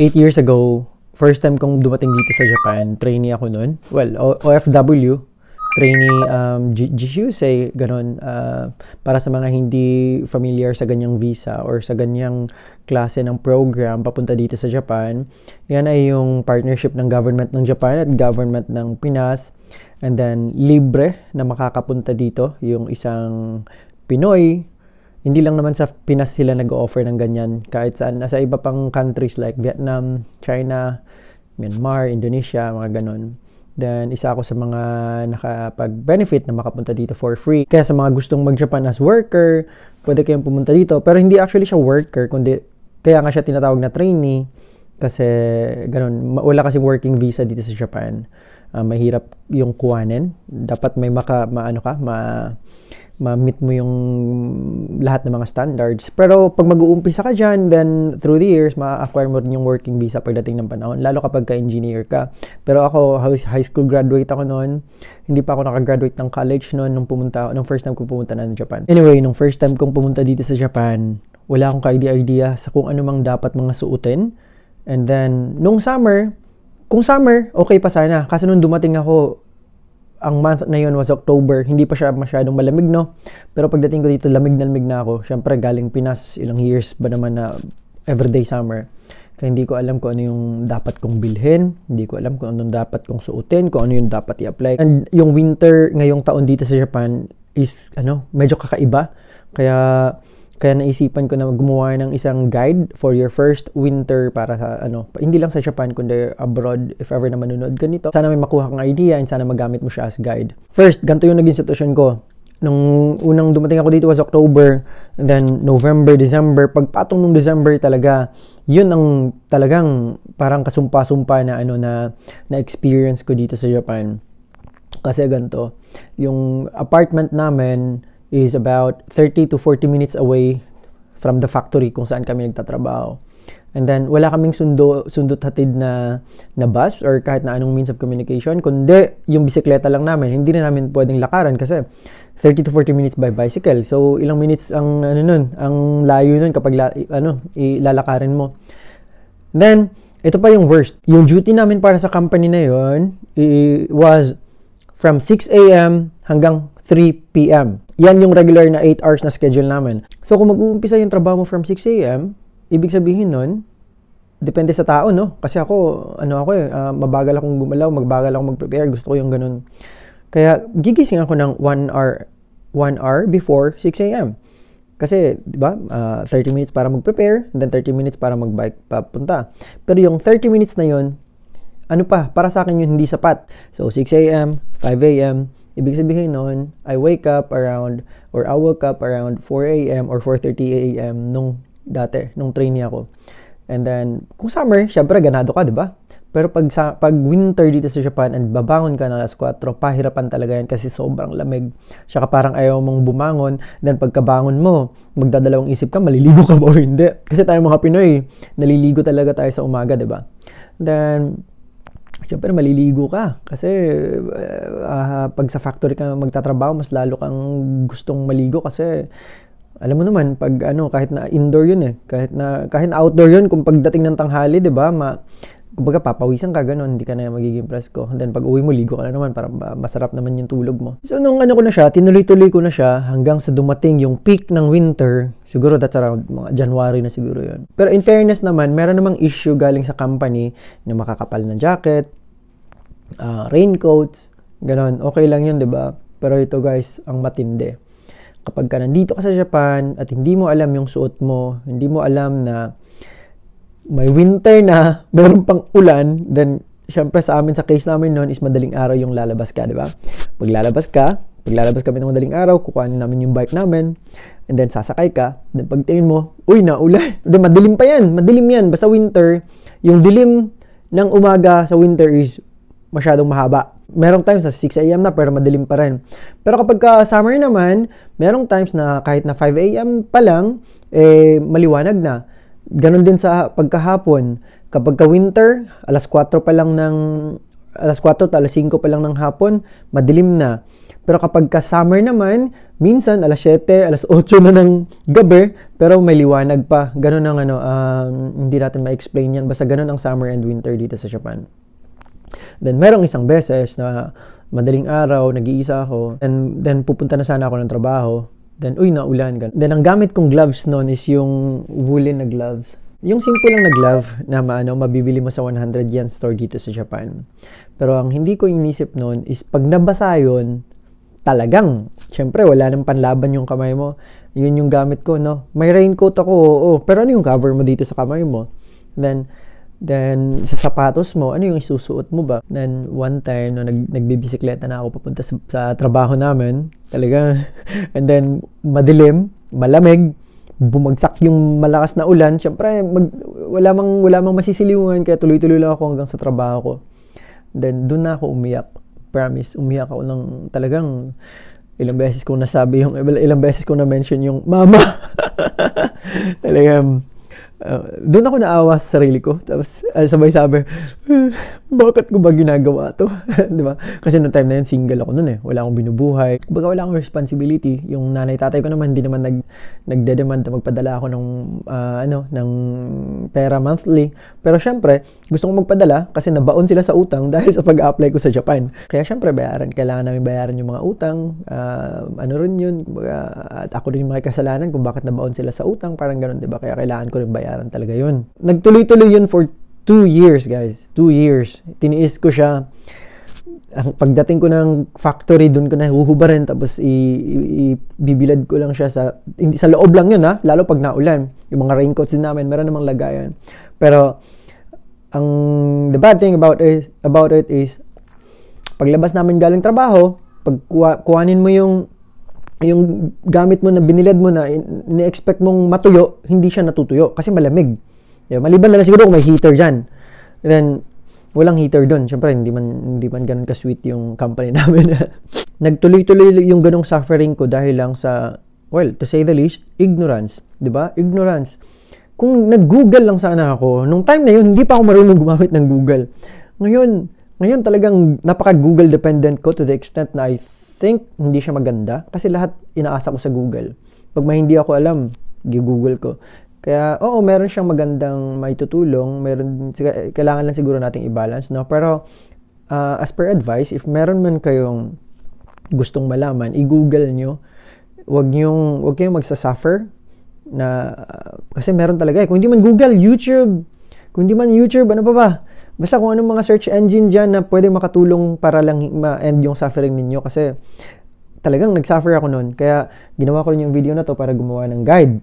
8 years ago, first time kong dumating dito sa Japan, trainee ako noon. Well, o- OFW, trainee um, G- GCUSA, ganun. Uh, para sa mga hindi familiar sa ganyang visa or sa ganyang klase ng program papunta dito sa Japan, yan ay yung partnership ng government ng Japan at government ng Pinas. And then, libre na makakapunta dito yung isang Pinoy, hindi lang naman sa Pinas sila nag-offer ng ganyan kahit saan sa iba pang countries like Vietnam, China, Myanmar, Indonesia, mga ganun. Then, isa ako sa mga nakapag-benefit na makapunta dito for free. Kaya sa mga gustong mag-Japan as worker, pwede kayong pumunta dito. Pero hindi actually siya worker, kundi kaya nga siya tinatawag na trainee kasi, ganun, wala kasi working visa dito sa Japan. Uh, mahirap yung kuwanin. Dapat may maka, maano ka, ma, ma-meet mo yung lahat ng mga standards. Pero pag mag-uumpisa ka dyan, then through the years, ma-acquire mo rin yung working visa pagdating ng panahon, lalo kapag ka-engineer ka. Pero ako, high school graduate ako noon. Hindi pa ako nakagraduate ng college noon nung pumunta, nung first time kong pumunta na ng Japan. Anyway, nung first time kong pumunta dito sa Japan, wala akong ka-idea sa kung ano mang dapat mga suotin And then, nung summer, kung summer, okay pa sana. Kasi nung dumating ako, ang month na yun was October, hindi pa siya masyadong malamig, no? Pero pagdating ko dito, lamig na lamig na ako. Siyempre, galing Pinas, ilang years ba naman na everyday summer. Kaya hindi ko alam kung ano yung dapat kong bilhin, hindi ko alam kung ano dapat kong suotin, kung ano yung dapat i-apply. And yung winter ngayong taon dito sa Japan is, ano, medyo kakaiba. Kaya, kaya naisipan ko na gumawa ng isang guide for your first winter para sa ano, hindi lang sa Japan kundi abroad if ever na manunod ka nito. Sana may makuha kang idea and sana magamit mo siya as guide. First, ganito yung naging sitwasyon ko. Nung unang dumating ako dito was October, and then November, December. Pagpatong nung December talaga, yun ang talagang parang kasumpa-sumpa na ano na na experience ko dito sa Japan. Kasi ganito, yung apartment namin, is about 30 to 40 minutes away from the factory kung saan kami nagtatrabaho. And then, wala kaming sundo, sundot hatid na, na bus or kahit na anong means of communication, kundi yung bisikleta lang namin. Hindi na namin pwedeng lakaran kasi 30 to 40 minutes by bicycle. So, ilang minutes ang, ano nun, ang layo nun kapag la, ano, ilalakarin mo. Then, ito pa yung worst. Yung duty namin para sa company na yon was from 6 a.m. hanggang 3 p.m. Yan yung regular na 8 hours na schedule namin. So kung mag-uumpisa yung trabaho mo from 6 a.m., ibig sabihin nun, depende sa tao, no? Kasi ako, ano ako eh, uh, mabagal akong gumalaw, magbagal akong mag-prepare, gusto ko yung ganun. Kaya gigising ako ng 1 hour 1 hour before 6 a.m. Kasi, di ba, uh, ah, 30 minutes para mag-prepare, and then 30 minutes para mag-bike papunta. Pero yung 30 minutes na yon ano pa, para sa akin yun hindi sapat. So, 6 a.m., 5 a.m., Ibig sabihin noon, I wake up around, or I woke up around 4 a.m. or 4.30 a.m. nung dati, nung trainee ako. And then, kung summer, syempre ganado ka, di ba? Pero pag, sa, pag winter dito sa Japan and babangon ka na alas 4, pahirapan talaga yan kasi sobrang lamig. Tsaka parang ayaw mong bumangon. Then pagkabangon mo, magdadalawang isip ka, maliligo ka ba o hindi? Kasi tayo mga Pinoy, naliligo talaga tayo sa umaga, di ba? Then, Siyempre, maliligo ka. Kasi uh, pag sa factory ka magtatrabaho, mas lalo kang gustong maligo kasi alam mo naman pag ano kahit na indoor 'yun eh kahit na kahit outdoor 'yun kung pagdating ng tanghali 'di ba ma kumbaga papawisan ka ganun, hindi ka na magiging presko. then pag uwi mo, ligo ka na naman para masarap naman yung tulog mo. So nung ano ko na siya, tinuloy-tuloy ko na siya hanggang sa dumating yung peak ng winter. Siguro that's around mga January na siguro yon Pero in fairness naman, meron namang issue galing sa company na makakapal na jacket, uh, raincoats, ganun. Okay lang yun, di ba? Pero ito guys, ang matindi. Kapag ka nandito ka sa Japan at hindi mo alam yung suot mo, hindi mo alam na may winter na, meron pang ulan, then syempre sa amin sa case namin noon is madaling araw yung lalabas ka, di ba? Paglalabas ka, paglalabas kami ng madaling araw, kukuhanin namin yung bike namin, and then sasakay ka, then pagtingin mo, uy, naulan. Then madilim pa yan, madilim yan, basta winter, yung dilim ng umaga sa winter is masyadong mahaba. Merong times na 6 a.m. na pero madilim pa rin. Pero kapag ka summer naman, merong times na kahit na 5 a.m. pa lang, eh, maliwanag na. Ganon din sa pagkahapon, kapag ka winter, alas 4 pa lang ng alas 4 to alas 5 pa lang ng hapon, madilim na. Pero kapag ka summer naman, minsan alas 7, alas 8 na ng gabi, pero may liwanag pa. Ganun ang ano, uh, hindi natin ma-explain yan. Basta ganun ang summer and winter dito sa Japan. Then merong isang beses na madaling araw, nag-iisa ako, and then pupunta na sana ako ng trabaho. Then, uy, naulan. Ganun. Then, ang gamit kong gloves noon is yung woolen na gloves. Yung simple lang na glove na ano, mabibili mo sa 100 yen store dito sa Japan. Pero ang hindi ko inisip noon is pag nabasa yon talagang, syempre, wala nang panlaban yung kamay mo. Yun yung gamit ko, no? May raincoat ako, oo. Pero ano yung cover mo dito sa kamay mo? Then, Then, sa sapatos mo, ano yung isusuot mo ba? Then, one time, no, nag, nagbibisikleta na ako papunta sa, sa trabaho namin, talaga. And then, madilim, malamig, bumagsak yung malakas na ulan. syempre, mag, wala, mang, wala mang masisiliwangan, kaya tuloy-tuloy lang ako hanggang sa trabaho ko. Then, doon na ako umiyak. Promise, umiyak ako ng talagang ilang beses ko nasabi yung, ilang beses ko na-mention yung mama. talagang, Uh, doon ako naawa sa sarili ko. Tapos uh, sabay sabi, hmm, bakit ko ba ginagawa to? di ba? Kasi noong time na yun, single ako noon eh. Wala akong binubuhay. Kumbaga wala akong responsibility. Yung nanay tatay ko naman, hindi naman nag, nagde-demand na magpadala ako ng, uh, ano, ng pera monthly. Pero syempre, gusto kong magpadala kasi nabaon sila sa utang dahil sa pag-apply ko sa Japan. Kaya syempre, bayaran. Kailangan namin bayaran yung mga utang. Uh, ano rin yun. Kumbaga, at ako rin yung kasalanan kung bakit nabaon sila sa utang. Parang ganun, di ba? Kaya kailangan ko rin bayaran babayaran talaga yun. Nagtuloy-tuloy yun for 2 years, guys. 2 years. Tiniis ko siya. Ang pagdating ko ng factory, doon ko na huhubarin tapos ibibilad ko lang siya sa hindi, sa loob lang yun ha, lalo pag naulan. Yung mga raincoats din namin, meron namang lagayan. Pero ang the bad thing about it, about it is paglabas namin galing trabaho, pag kuha, kuhanin mo yung yung gamit mo na binilad mo na ni-expect mong matuyo, hindi siya natutuyo kasi malamig. Yeah, maliban na lang siguro kung may heater diyan. Then walang heater doon. Syempre hindi man hindi man ganoon ka-sweet yung company namin. Nagtuloy-tuloy yung ganong suffering ko dahil lang sa well, to say the least, ignorance, 'di ba? Ignorance. Kung nag-Google lang sana ako, nung time na yun, hindi pa ako marunong gumamit ng Google. Ngayon, ngayon talagang napaka-Google dependent ko to the extent na I think hindi siya maganda kasi lahat inaasa ko sa Google. Pag may hindi ako alam, gi-Google ko. Kaya, oo, meron siyang magandang may tutulong. Meron, kailangan lang siguro nating i-balance, no? Pero, uh, as per advice, if meron man kayong gustong malaman, i-Google nyo. Huwag nyong, huwag kayong magsasuffer na, uh, kasi meron talaga eh. Kung hindi man Google, YouTube. Kung hindi man YouTube, ano pa ba? Basta kung anong mga search engine dyan na pwede makatulong para lang ma-end yung suffering ninyo kasi talagang nag-suffer ako noon. Kaya ginawa ko rin yung video na to para gumawa ng guide.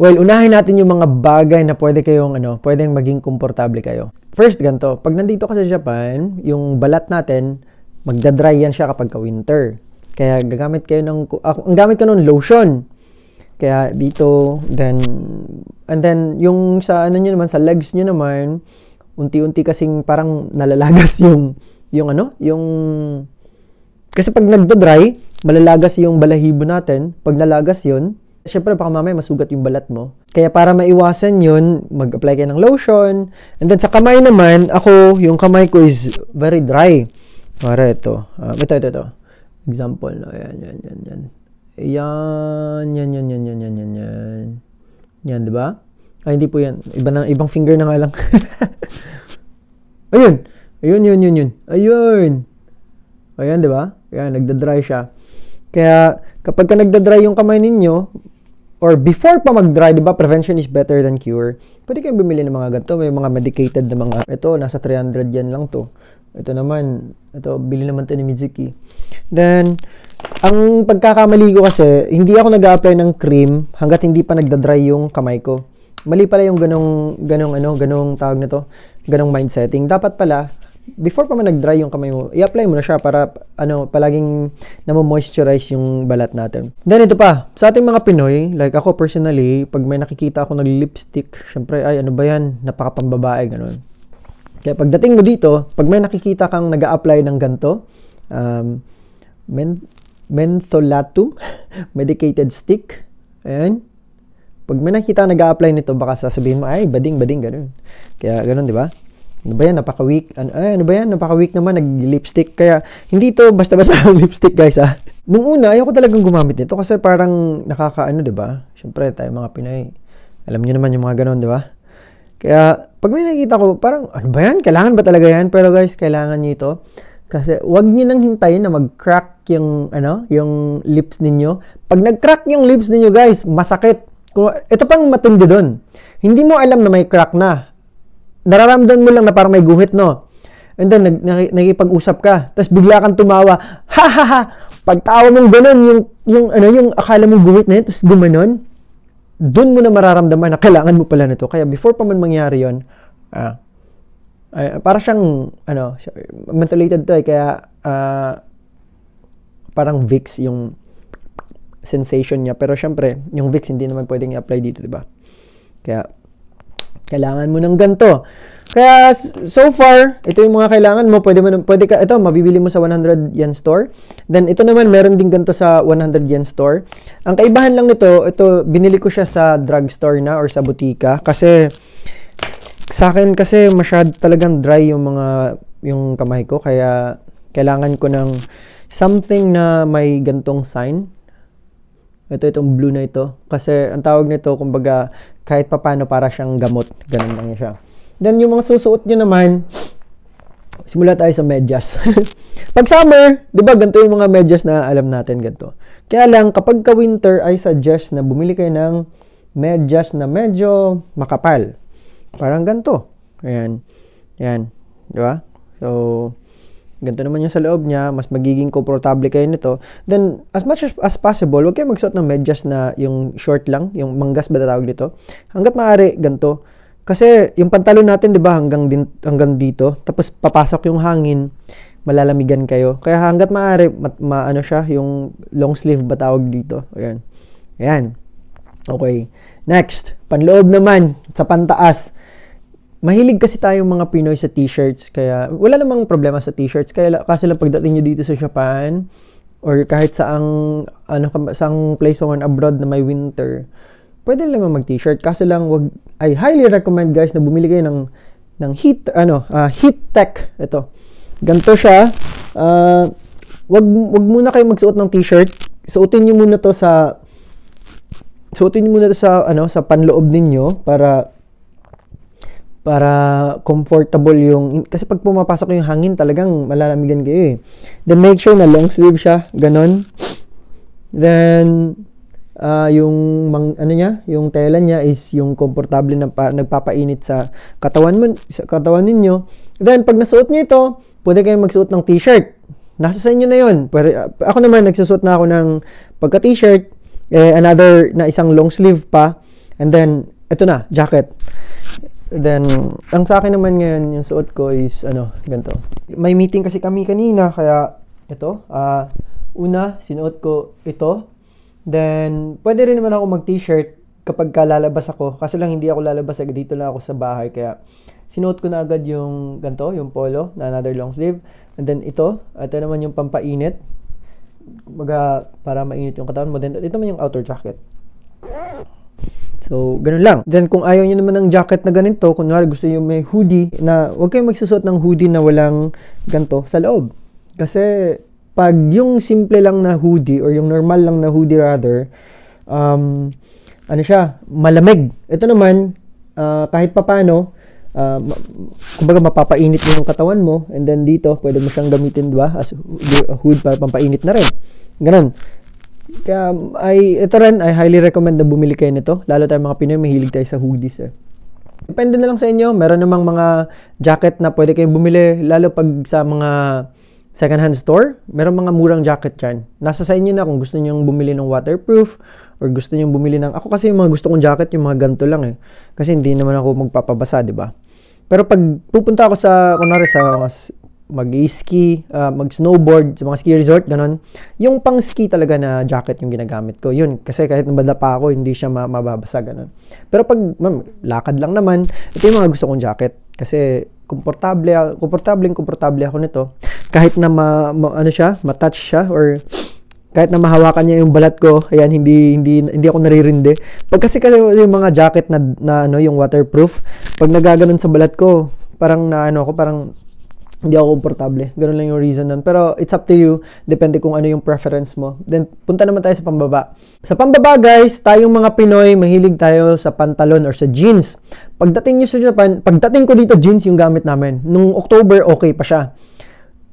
Well, unahin natin yung mga bagay na pwede kayong ano, pwedeng maging komportable kayo. First, ganto. Pag nandito ka sa Japan, yung balat natin, magda-dry yan siya kapag ka-winter. Kaya gagamit kayo ng, ang gamit ko nun, lotion. Kaya dito, then, and then, yung sa ano nyo naman, sa legs nyo naman, unti-unti kasing parang nalalagas yung yung ano, yung kasi pag nagda-dry, malalagas yung balahibo natin. Pag nalagas 'yun, syempre baka mamaya masugat yung balat mo. Kaya para maiwasan yun, mag-apply kayo ng lotion. And then sa kamay naman, ako, yung kamay ko is very dry. Para ito. Uh, ito, ito, ito. Example. No? Ayan, yan, yan, yan. Ayan, yan, yan, yan, yan, yan, yan, yan. di ba? Ay, ah, hindi po yan. Iba na, ibang finger na nga lang. Ayun. Ayun, yun, yun, yun. Ayun. Ayun, di ba? Ayan, nagda-dry siya. Kaya, kapag ka nagda-dry yung kamay ninyo, or before pa mag-dry, di ba, prevention is better than cure, pwede kayong bumili ng mga ganito. May mga medicated na mga, ito, nasa 300 yan lang to. Ito naman, ito, bili naman to ni Mizuki. Then, ang pagkakamali ko kasi, hindi ako nag apply ng cream hanggat hindi pa nagda-dry yung kamay ko mali pala yung ganong, ganong, ano, ganong tawag na to, ganong mind setting. Dapat pala, before pa man nag-dry yung kamay mo, i-apply mo na siya para ano, palaging na moisturize yung balat natin. Then ito pa, sa ating mga Pinoy, like ako personally, pag may nakikita ako nag-lipstick, syempre, ay ano ba yan, napakapambabae, ganun. Kaya pagdating mo dito, pag may nakikita kang nag apply ng ganto, um, men mentholatum, medicated stick, ayan, pag may nakita nag-a-apply nito, baka sasabihin mo, ay, bading, bading, ganun. Kaya ganun, di ba? Ano ba yan? Napaka-weak. Ano, ay, ano ba yan? Napaka-weak naman. Nag-lipstick. Kaya, hindi to basta-basta lipstick, guys, ha? Ah. Nung una, ayoko talagang gumamit nito kasi parang nakakaano, di ba? Siyempre, tayo mga Pinay. alam nyo naman yung mga ganun, di ba? Kaya, pag may nakita ko, parang, ano ba yan? Kailangan ba talaga yan? Pero guys, kailangan nyo ito. Kasi wag niyo nang hintayin na mag-crack yung ano, yung lips ninyo. Pag nag-crack yung lips ninyo, guys, masakit. Ito pang matindi doon. Hindi mo alam na may crack na. Nararamdaman mo lang na parang may guhit, no? And then, nag, nag, nagipag-usap ka. Tapos bigla kang tumawa. Ha ha ha! Pagtawa mong ganun, yung, yung, ano, yung akala mong guhit na yun, tapos gumanon. Doon mo na mararamdaman na kailangan mo pala nito. Kaya before pa man mangyari yon ah, uh, para siyang, ano, mental related to eh. Kaya, ah, parang VIX yung sensation niya. Pero syempre, yung VIX hindi naman pwedeng i-apply dito, di ba? Kaya, kailangan mo ng ganito. Kaya, so far, ito yung mga kailangan mo. Pwede, mo, pwede ka, ito, mabibili mo sa 100 yen store. Then, ito naman, meron din ganito sa 100 yen store. Ang kaibahan lang nito, ito, binili ko siya sa drugstore na or sa butika. Kasi, sa akin kasi masyad talagang dry yung mga, yung kamay ko. Kaya, kailangan ko ng something na may gantong sign ito, itong blue na ito. Kasi ang tawag nito, kumbaga, kahit papano para siyang gamot. Ganun lang siya. Then, yung mga susuot nyo naman, simula tayo sa medyas. Pag summer, di ba, ganito yung mga medyas na alam natin ganito. Kaya lang, kapag ka winter, I suggest na bumili kayo ng medyas na medyo makapal. Parang ganito. Ayan. Ayan. Di ba? So, ganito naman yung sa loob niya, mas magiging komportable kayo nito, then as much as, as possible, huwag kayo magsuot ng medyas na yung short lang, yung manggas ba tatawag nito. Hanggat maaari, ganito. Kasi yung pantalon natin, di ba, hanggang, din, hanggang dito, tapos papasok yung hangin, malalamigan kayo. Kaya hanggat maaari, ma, ma ano siya, yung long sleeve ba tawag dito. Ayan. Ayan. Okay. Next, panloob naman, sa pantaas. Mahilig kasi tayo mga Pinoy sa t-shirts, kaya wala namang problema sa t-shirts. Kaya kasi lang pagdating nyo dito sa Japan, or kahit sa ang ano sa ang place pa man abroad na may winter, pwede lang mag t-shirt. Kasi lang wag I highly recommend guys na bumili kayo ng ng heat ano uh, heat tech ito. Ganto siya. Uh, wag wag muna kayo magsuot ng t-shirt. Suotin niyo muna to sa suotin niyo muna to sa ano sa panloob ninyo para para comfortable yung kasi pag pumapasok yung hangin talagang malalamigan kayo eh. Then make sure na long sleeve siya, ganun. Then uh, yung mang, ano niya, yung tela niya is yung komportable na pa, nagpapainit sa katawan mo, sa katawan ninyo. Then pag nasuot niyo ito, pwede kayong magsuot ng t-shirt. Nasa sa inyo na 'yon. Pero ah, ako naman nagsusuot na ako ng pagka t-shirt, eh, another na isang long sleeve pa and then ito na, jacket. Then, ang sa akin naman ngayon, yung suot ko is, ano, ganito. May meeting kasi kami kanina, kaya ito. Uh, una, sinuot ko ito. Then, pwede rin naman ako mag-t-shirt kapag lalabas ako. Kaso lang hindi ako lalabas, eh, dito lang ako sa bahay. Kaya, sinuot ko na agad yung ganito, yung polo, na another long sleeve. And then ito, ito naman yung pampainit. Kumbaga, para mainit yung katawan mo. Then, ito man yung outer jacket. So, ganun lang. Then, kung ayaw nyo naman ng jacket na ganito, kunwari gusto nyo may hoodie, na huwag kayong magsusot ng hoodie na walang ganto sa loob. Kasi, pag yung simple lang na hoodie or yung normal lang na hoodie rather, um, ano siya, malamig. Ito naman, uh, kahit papano, uh, kumbaga mapapainit mo yung katawan mo and then dito, pwede mo siyang gamitin, diba, as hood para pampainit na rin. Ganun. Kaya um, ay, ito rin, I highly recommend na bumili kayo nito. Lalo tayong mga Pinoy, mahilig tayo sa hoodies eh. Depende na lang sa inyo. Meron namang mga jacket na pwede kayong bumili. Lalo pag sa mga second hand store, meron mga murang jacket diyan. Nasa sa inyo na kung gusto niyo bumili ng waterproof or gusto niyo bumili ng... Ako kasi yung mga gusto kong jacket, yung mga ganito lang eh. Kasi hindi naman ako magpapabasa, di ba? Pero pag pupunta ako sa, kunwari sa mga mag-ski, uh, ah, mag-snowboard sa mga ski resort, ganun. Yung pang-ski talaga na jacket yung ginagamit ko. Yun, kasi kahit nabada pa ako, hindi siya ma- mababasa, ganun. Pero pag mam, lakad lang naman, ito yung mga gusto kong jacket. Kasi komportable, ah, komportable, komportable ako nito. Kahit na ma, ma ano siya, ma-touch siya, or kahit na mahawakan niya yung balat ko, ayan, hindi, hindi, hindi ako naririndi. Pag kasi kasi yung mga jacket na, na ano, yung waterproof, pag nagaganon sa balat ko, parang na ano ako, parang hindi ako komportable. Ganun lang yung reason nun. Pero it's up to you. Depende kung ano yung preference mo. Then, punta naman tayo sa pambaba. Sa pambaba, guys, tayong mga Pinoy, mahilig tayo sa pantalon or sa jeans. Pagdating nyo sa Japan, pagdating ko dito, jeans yung gamit namin. Nung October, okay pa siya.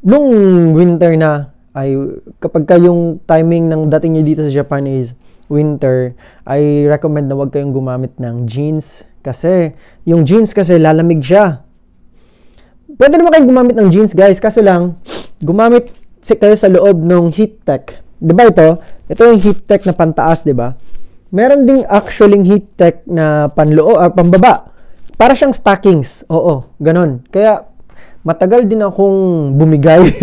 Nung winter na, ay kapag ka yung timing ng dating nyo dito sa Japan is winter, I recommend na wag kayong gumamit ng jeans. Kasi, yung jeans kasi lalamig siya Pwede naman kayo gumamit ng jeans guys, kaso lang, gumamit kayo sa loob ng heat tech. ba diba ito? Ito yung heat tech na pantaas, di ba Meron ding actually heat tech na panloob uh, ah, pambaba. Para siyang stockings. Oo, ganun. Kaya, matagal din akong bumigay.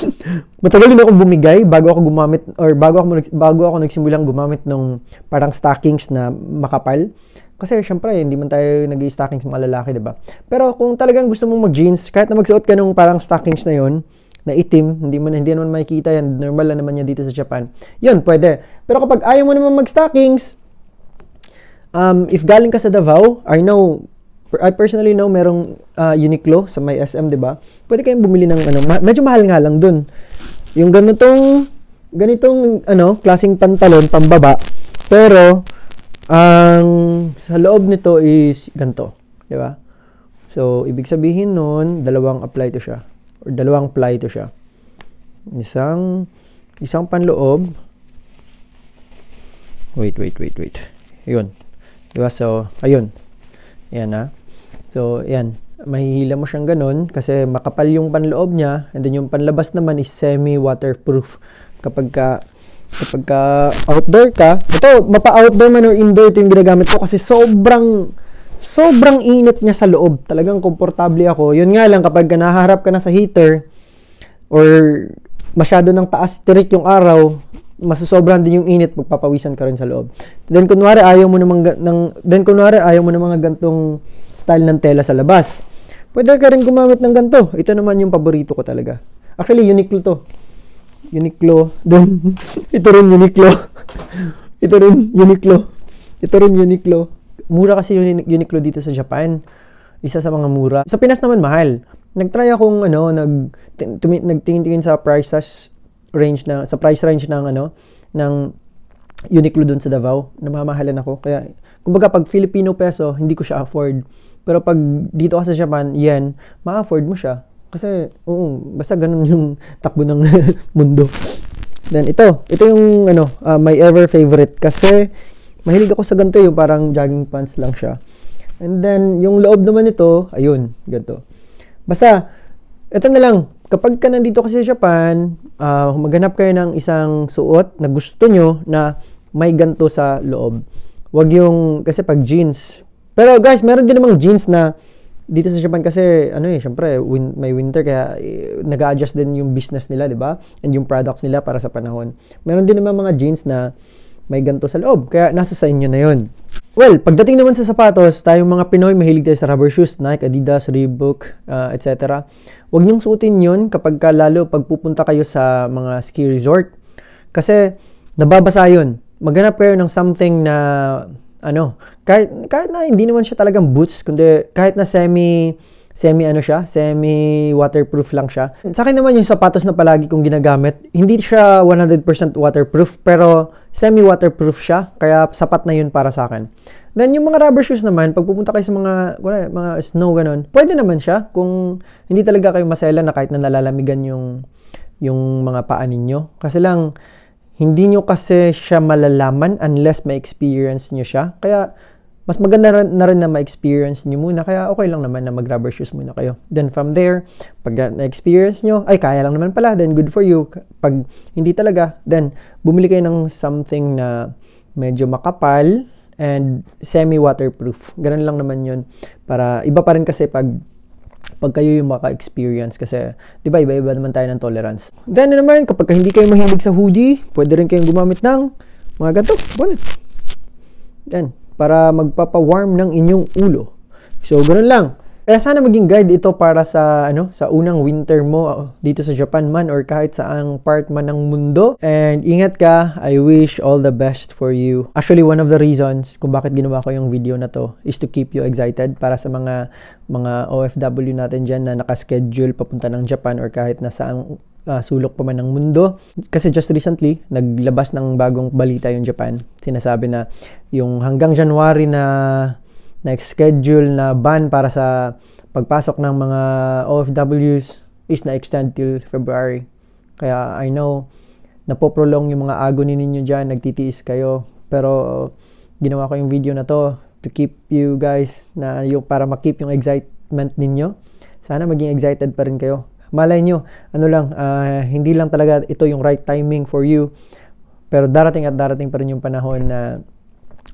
matagal din akong bumigay bago ako gumamit or bago ako bago ako nagsimulang gumamit ng parang stockings na makapal. Kasi syempre, hindi man tayo nag stockings mga lalaki, 'di ba? Pero kung talagang gusto mong mag-jeans, kahit na magsuot ka nung parang stockings na 'yon, na itim, hindi man hindi naman makikita yan, normal lang naman yan dito sa Japan. 'Yon, pwede. Pero kapag ayaw mo naman mag-stockings, um, if galing ka sa Davao, I know I personally know merong uh, Uniqlo sa may SM, 'di ba? Pwede kayong bumili ng ano, ma- medyo mahal nga lang dun. Yung ganitong ganitong ano, klasing pantalon pambaba, pero ang sa loob nito is ganto, di ba? So, ibig sabihin nun, dalawang apply to siya. Or dalawang ply to siya. Isang, isang panloob. Wait, wait, wait, wait. Ayun. Diba? So, ayun. Ayan na. Ah. So, ayan. Mahihila mo siyang ganun kasi makapal yung panloob niya and then yung panlabas naman is semi-waterproof kapag ka kapag ka outdoor ka, ito, mapa-outdoor man or indoor, ito yung ginagamit ko kasi sobrang, sobrang init niya sa loob. Talagang komportable ako. Yun nga lang, kapag nahaharap ka na sa heater, or masyado ng taas tirik yung araw, masasobrahan din yung init, magpapawisan ka rin sa loob. Then, kunwari, ayaw mo namang, ng, then, kunwari, ayaw mo ng mga gantong style ng tela sa labas. Pwede ka rin gumamit ng ganto. Ito naman yung paborito ko talaga. Actually, Uniqlo to. Uniqlo. Then, ito rin Uniqlo. ito rin Uniqlo. Ito rin Uniqlo. Mura kasi yung Uniqlo dito sa Japan. Isa sa mga mura. Sa Pinas naman mahal. Nagtry akong ano, nag nagtingin-tingin sa price range na sa price range ng ano ng Uniqlo doon sa Davao. Namamahalan ako. Kaya kumbaga pag Filipino peso, hindi ko siya afford. Pero pag dito ka sa Japan, yen, ma-afford mo siya. Kasi, oo, basta ganun yung takbo ng mundo. Then, ito. Ito yung, ano, uh, my ever favorite. Kasi, mahilig ako sa ganito yung parang jogging pants lang siya. And then, yung loob naman nito, ayun, ganito. Basta, ito na lang. Kapag ka nandito kasi sa Japan, uh, maghanap kayo ng isang suot na gusto nyo na may ganto sa loob. Wag yung, kasi pag jeans. Pero guys, meron din namang jeans na dito sa Japan kasi ano eh syempre win, may winter kaya eh, nag-adjust din yung business nila, 'di ba? And yung products nila para sa panahon. Meron din naman mga jeans na may ganto sa loob, kaya nasa sa inyo na 'yon. Well, pagdating naman sa sapatos, tayong mga Pinoy mahilig tayo sa rubber shoes, Nike, Adidas, Reebok, uh, ah, etc. Huwag niyong suotin 'yon kapag lalo pagpupunta kayo sa mga ski resort kasi nababasa 'yon. Maghanap kayo ng something na ano, kahit, kahit na hindi naman siya talagang boots, kundi kahit na semi, semi ano siya, semi waterproof lang siya. Sa akin naman yung sapatos na palagi kong ginagamit, hindi siya 100% waterproof pero semi waterproof siya, kaya sapat na yun para sa akin. Then yung mga rubber shoes naman, pag pupunta kayo sa mga kunwari, mga snow ganun, pwede naman siya kung hindi talaga kayo masela na kahit na nalalamigan yung yung mga paa ninyo. Kasi lang hindi nyo kasi siya malalaman unless ma-experience nyo siya. Kaya, mas maganda na, rin na ma-experience nyo muna. Kaya, okay lang naman na mag-rubber shoes muna kayo. Then, from there, pag na-experience nyo, ay, kaya lang naman pala, then good for you. Pag hindi talaga, then, bumili kayo ng something na medyo makapal and semi-waterproof. Ganun lang naman yun. Para, iba pa rin kasi pag pag kayo yung maka-experience kasi, di ba, iba-iba naman tayo ng tolerance. Then naman, kapag hindi kayo mahilig sa hoodie, pwede rin kayong gumamit ng mga ganito, bonnet. Yan, para magpapa-warm ng inyong ulo. So, ganoon lang. Eh, sana maging guide ito para sa ano sa unang winter mo oh, dito sa Japan man or kahit saang part man ng mundo. And ingat ka. I wish all the best for you. Actually, one of the reasons kung bakit ginawa ko yung video na to is to keep you excited para sa mga mga OFW natin diyan na naka-schedule papunta ng Japan or kahit na saang uh, sulok pa man ng mundo. Kasi just recently, naglabas ng bagong balita yung Japan. Sinasabi na yung hanggang January na next schedule na ban para sa pagpasok ng mga OFWs is na-extend till February. Kaya I know, na prolong yung mga agony ninyo diyan, nagtitiis kayo. Pero ginawa ko yung video na to to keep you guys na yung para makip yung excitement ninyo. Sana maging excited pa rin kayo. Malay nyo, ano lang, uh, hindi lang talaga ito yung right timing for you. Pero darating at darating pa rin yung panahon na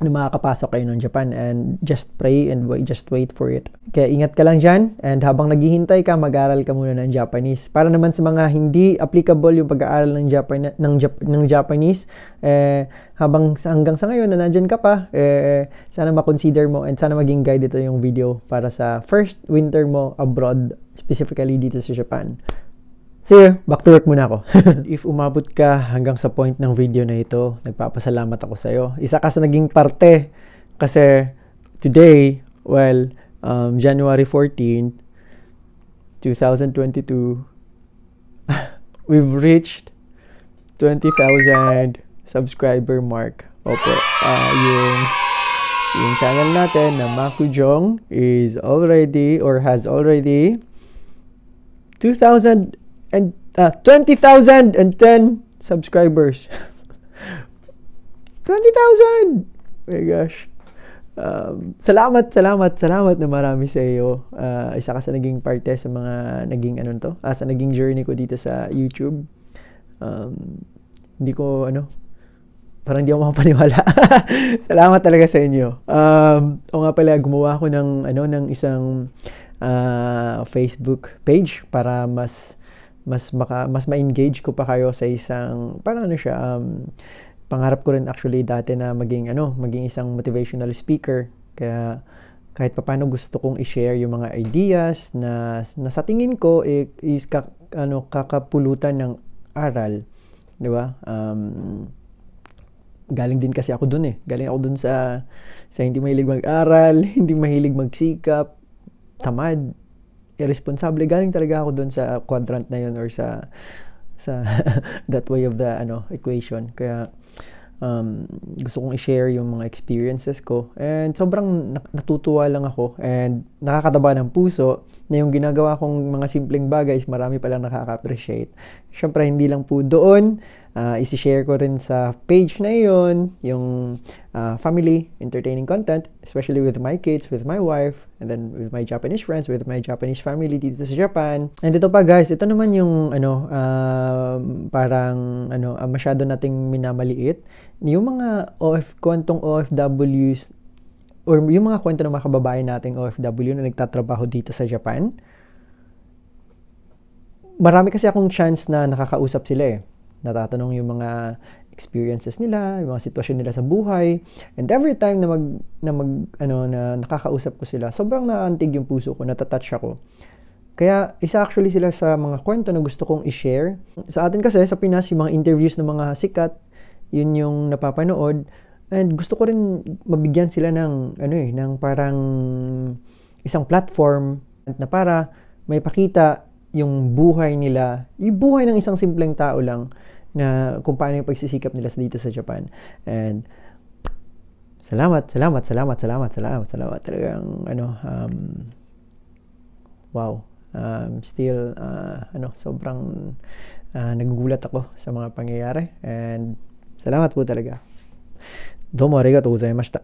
na makakapasok kayo ng Japan and just pray and wait, just wait for it. Kaya ingat ka lang dyan and habang naghihintay ka, mag-aral ka muna ng Japanese. Para naman sa mga hindi applicable yung pag-aaral ng, Japan, ng, Jap, ng Japanese, eh, habang hanggang sa ngayon na nandyan ka pa, eh, sana makonsider mo and sana maging guide ito yung video para sa first winter mo abroad, specifically dito sa Japan. Sir, back to work muna ako. If umabot ka hanggang sa point ng video na ito, nagpapasalamat ako sa'yo. Isa ka sa naging parte kasi today, well, um, January 14, 2022, we've reached 20,000 subscriber mark. Opo, uh, yung, yung channel natin na Makujong is already or has already 2,000 and uh, 20,010 subscribers. 20,000! Oh my gosh. Um, salamat, salamat, salamat na marami sa iyo. Uh, isa ka sa naging parte sa mga naging ano to, uh, sa naging journey ko dito sa YouTube. Um, hindi ko ano, parang hindi ako makapaniwala. salamat talaga sa inyo. Um, o nga pala, gumawa ako ng ano, ng isang uh, Facebook page para mas mas maka, mas ma-engage ko pa kayo sa isang parang ano siya um, pangarap ko rin actually dati na maging ano maging isang motivational speaker kaya kahit papaano gusto kong i-share yung mga ideas na, na sa tingin ko eh, is ka, ano kakapulutan ng aral di ba um, galing din kasi ako doon eh galing ako doon sa sa hindi mahilig mag-aral hindi mahilig magsikap tamad irresponsible. Galing talaga ako doon sa quadrant na yun or sa sa that way of the ano equation. Kaya um, gusto kong i-share yung mga experiences ko. And sobrang natutuwa lang ako and nakakataba ng puso na yung ginagawa kong mga simpleng bagay is marami palang nakaka-appreciate. syempre hindi lang po doon uh, isi-share ko rin sa page na yon yung uh, family entertaining content, especially with my kids, with my wife, and then with my Japanese friends, with my Japanese family dito sa Japan. And ito pa guys, ito naman yung ano, uh, parang ano, uh, masyado nating minamaliit. Yung mga OF, kwentong OFWs or yung mga kwento ng mga kababayan nating OFW na nagtatrabaho dito sa Japan, marami kasi akong chance na nakakausap sila eh natatanong yung mga experiences nila, yung mga sitwasyon nila sa buhay. And every time na mag na mag ano na nakakausap ko sila, sobrang naantig yung puso ko, natatouch ako. Kaya isa actually sila sa mga kwento na gusto kong i-share. Sa atin kasi sa Pinas, yung mga interviews ng mga sikat, yun yung napapanood. And gusto ko rin mabigyan sila ng ano eh, ng parang isang platform na para may pakita yung buhay nila, yung buhay ng isang simpleng tao lang na kung paano yung pagsisikap nila dito sa Japan. And salamat, salamat, salamat, salamat, salamat, salamat. Talagang ano, um, wow. Um, still, uh, ano, sobrang uh, nagugulat ako sa mga pangyayari. And salamat po talaga. Domo arigatou gozaimashita.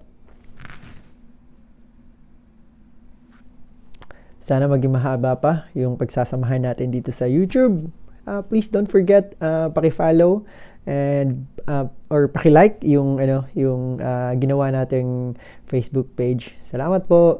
Sana maging mahaba pa yung pagsasamahan natin dito sa YouTube. Uh, please don't forget, uh, paki-follow and uh, or paki-like yung ano, yung uh, ginawa nating Facebook page. Salamat po.